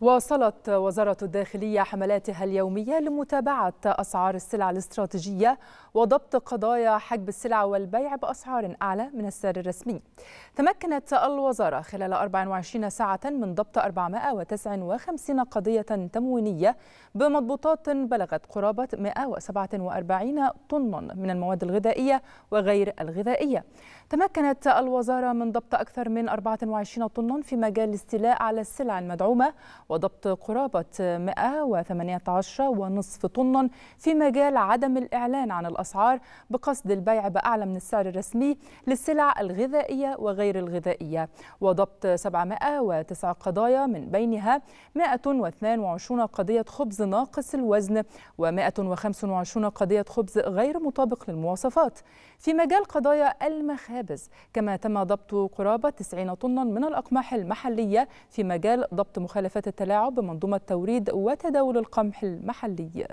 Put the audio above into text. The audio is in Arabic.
واصلت وزارة الداخلية حملاتها اليومية لمتابعة أسعار السلع الاستراتيجية وضبط قضايا حجب السلع والبيع بأسعار أعلى من السعر الرسمي تمكنت الوزارة خلال 24 ساعة من ضبط 459 قضية تموينية بمضبوطات بلغت قرابة 147 طن من المواد الغذائية وغير الغذائية تمكنت الوزارة من ضبط أكثر من 24 طن في مجال الاستيلاء على السلع المدعومة وضبط قرابة 118 ونصف طن في مجال عدم الإعلان عن الأسعار بقصد البيع بأعلى من السعر الرسمي للسلع الغذائية وغير الغذائية وضبط 709 قضايا من بينها 122 قضية خبز ناقص الوزن و125 قضية خبز غير مطابق للمواصفات في مجال قضايا المخابز كما تم ضبط قرابة 90 طنا من الأقماح المحلية في مجال ضبط مخالفات التلاعب بمنظومة توريد وتداول القمح المحلي